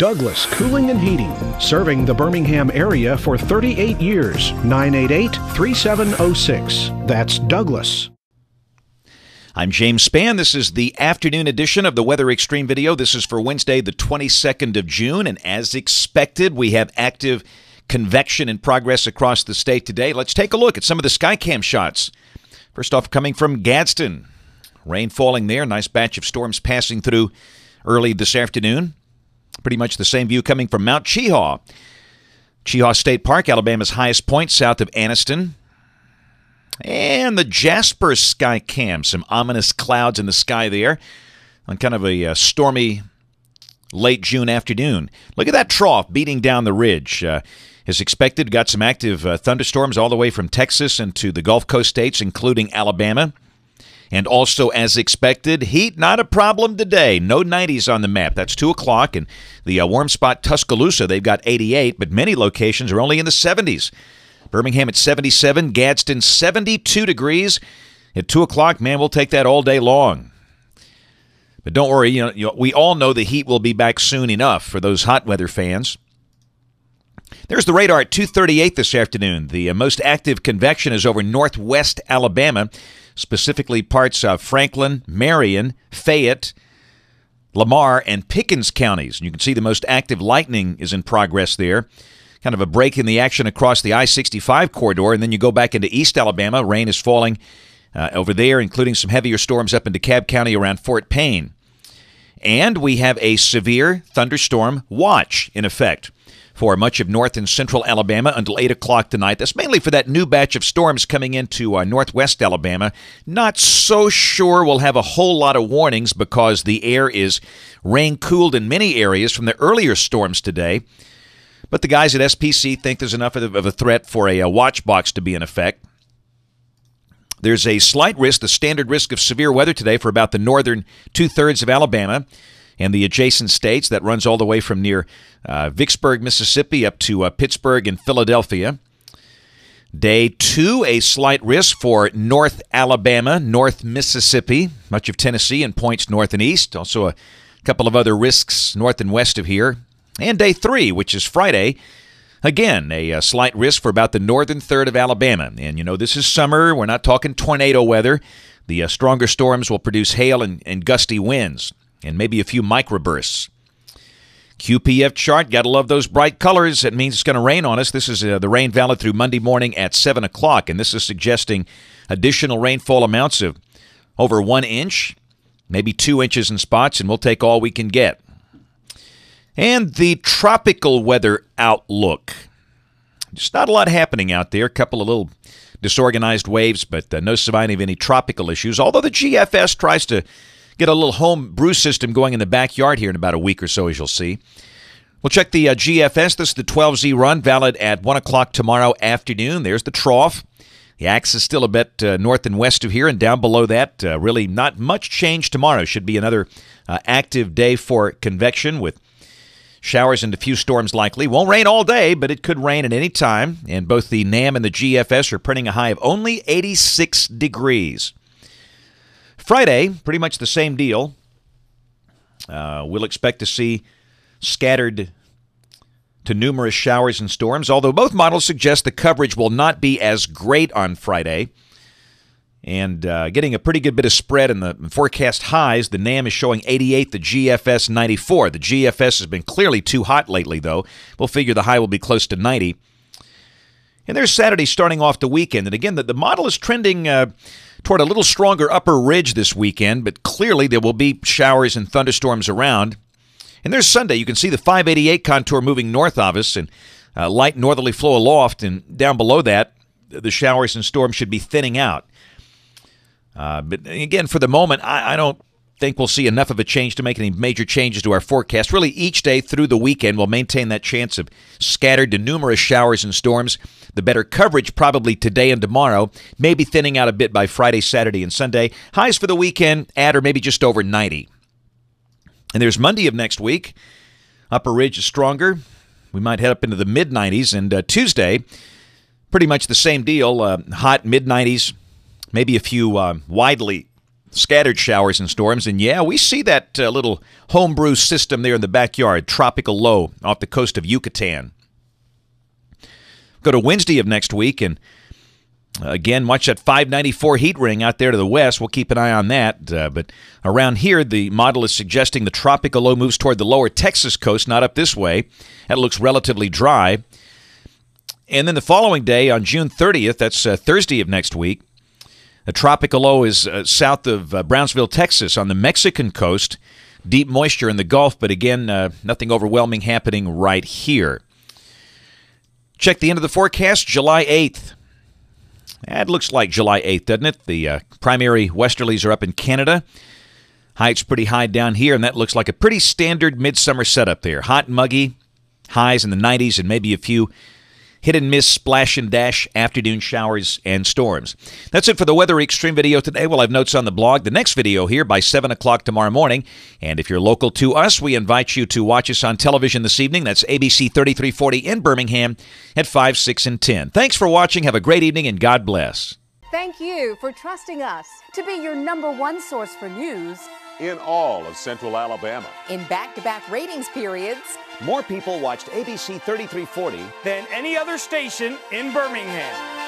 Douglas Cooling and Heating, serving the Birmingham area for 38 years. 988 3706. That's Douglas. I'm James Spann. This is the afternoon edition of the Weather Extreme video. This is for Wednesday, the 22nd of June. And as expected, we have active convection in progress across the state today. Let's take a look at some of the Skycam shots. First off, coming from Gadsden. Rain falling there. Nice batch of storms passing through early this afternoon. Pretty much the same view coming from Mount Chehaw. Chehaw State Park, Alabama's highest point south of Anniston. And the Jasper Sky Cam, some ominous clouds in the sky there on kind of a uh, stormy late June afternoon. Look at that trough beating down the ridge. Uh, as expected, got some active uh, thunderstorms all the way from Texas into the Gulf Coast states, including Alabama. And also, as expected, heat not a problem today. No 90s on the map. That's 2 o'clock. And the uh, warm spot, Tuscaloosa, they've got 88, but many locations are only in the 70s. Birmingham at 77, Gadsden 72 degrees. At 2 o'clock, man, we'll take that all day long. But don't worry, you know, you know, we all know the heat will be back soon enough for those hot weather fans. There's the radar at 238 this afternoon. The uh, most active convection is over northwest Alabama specifically parts of Franklin, Marion, Fayette, Lamar, and Pickens counties. And you can see the most active lightning is in progress there. Kind of a break in the action across the I 65 corridor, and then you go back into East Alabama. Rain is falling uh, over there, including some heavier storms up into Cab County around Fort Payne. And we have a severe thunderstorm watch in effect for much of north and central Alabama until 8 o'clock tonight. That's mainly for that new batch of storms coming into uh, northwest Alabama. Not so sure we'll have a whole lot of warnings because the air is rain cooled in many areas from the earlier storms today. But the guys at SPC think there's enough of a threat for a, a uh, watch box to be in effect. There's a slight risk, the standard risk of severe weather today for about the northern two thirds of Alabama and the adjacent states that runs all the way from near uh, Vicksburg, Mississippi, up to uh, Pittsburgh and Philadelphia. Day two, a slight risk for North Alabama, North Mississippi, much of Tennessee, and points north and east. Also, a couple of other risks north and west of here. And day three, which is Friday, Again, a, a, uh, slight risk for about the northern third of Alabama. And you know, this is summer. We're not talking tornado weather. The uh, stronger storms will produce hail and, and gusty winds and maybe a few microbursts. QPF chart, got to love those bright colors. It means it's going to rain on us. This is uh, the rain valid through Monday morning at 7 o'clock, and this is suggesting additional rainfall amounts of over one inch, maybe two inches in spots, and we'll take all we can get. And the tropical weather outlook. Just not a lot happening out there. A couple of little disorganized waves, but uh, no sign of any tropical issues. Although the GFS tries to Get a little home brew system going in the backyard here in about a week or so, as you'll see. We'll check the uh, GFS. This is the 12Z run, valid at 1 o'clock tomorrow afternoon. There's the trough. The axe is still a bit uh, north and west of here, and down below that, uh, really not much change tomorrow. Should be another uh, active day for convection with showers and a few storms likely. Won't rain all day, but it could rain at any time, and both the NAM and the GFS are printing a high of only 86 degrees. Friday, pretty much the same deal. Uh, we'll expect to see scattered to numerous showers and storms, although both models suggest the coverage will not be as great on Friday. And uh, getting a pretty good bit of spread in the forecast highs. The NAM is showing 88, the GFS 94. The GFS has been clearly too hot lately, though. We'll figure the high will be close to 90. And there's Saturday starting off the weekend. And again, the, the model is trending. Uh, toward a little stronger upper ridge this weekend, but clearly there will be showers and thunderstorms around. And there's Sunday. You can see the 588 contour moving north of us and uh, light northerly flow aloft, and down below that, the showers and storms should be thinning out. Uh, but again, for the moment, I, I don't think we'll see enough of a change to make any major changes to our forecast. Really, each day through the weekend, we'll maintain that chance of scattered to numerous showers and storms. The better coverage probably today and tomorrow, maybe thinning out a bit by Friday, Saturday, and Sunday. Highs for the weekend at or maybe just over 90. And there's Monday of next week. Upper Ridge is stronger. We might head up into the mid 90s. And uh, Tuesday, pretty much the same deal uh, hot mid 90s, maybe a few uh, widely Scattered showers and storms. And yeah, we see that uh, little homebrew system there in the backyard, tropical low off the coast of Yucatan. Go to Wednesday of next week and uh, again, watch that 594 heat ring out there to the west. We'll keep an eye on that. Uh, but around here, the model is suggesting the tropical low moves toward the lower Texas coast, not up this way. That looks relatively dry. And then the following day, on June 30th, that's uh, Thursday of next week, the tropical low is uh, south of uh, Brownsville, Texas, on the Mexican coast. Deep moisture in the Gulf, but again, uh, nothing overwhelming happening right here. Check the end of the forecast, July 8th. That looks like July 8th, doesn't it? The uh, primary westerlies are up in Canada. Height's pretty high down here, and that looks like a pretty standard midsummer setup there. Hot, muggy, highs in the 90s, and maybe a few hit and miss, splash and dash, afternoon showers and storms. That's it for the Weather Extreme video today. We'll have notes on the blog. The next video here by 7 o'clock tomorrow morning. And if you're local to us, we invite you to watch us on television this evening. That's ABC 3340 in Birmingham at 5, 6, and 10. Thanks for watching. Have a great evening and God bless. Thank you for trusting us to be your number one source for news in all of Central Alabama. In back to back ratings periods, more people watched ABC 3340 than any other station in Birmingham.